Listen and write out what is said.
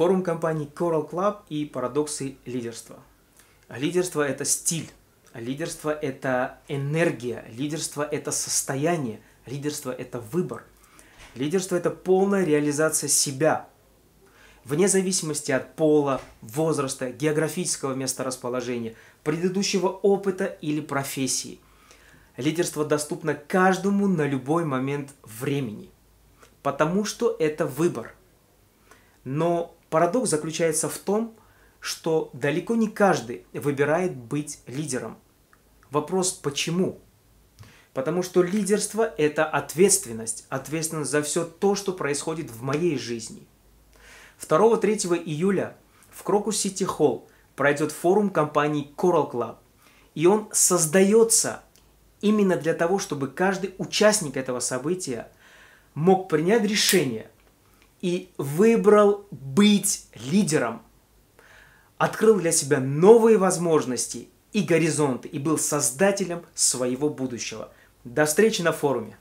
Форум компании Coral Club и парадоксы лидерства. Лидерство – это стиль, лидерство – это энергия, лидерство – это состояние, лидерство – это выбор. Лидерство – это полная реализация себя, вне зависимости от пола, возраста, географического места расположения, предыдущего опыта или профессии. Лидерство доступно каждому на любой момент времени, потому что это выбор. Но Парадокс заключается в том, что далеко не каждый выбирает быть лидером. Вопрос «почему?». Потому что лидерство – это ответственность, ответственность за все то, что происходит в моей жизни. 2-3 июля в Крокус Сити Холл пройдет форум компании Coral Club. И он создается именно для того, чтобы каждый участник этого события мог принять решение – и выбрал быть лидером. Открыл для себя новые возможности и горизонты и был создателем своего будущего. До встречи на форуме!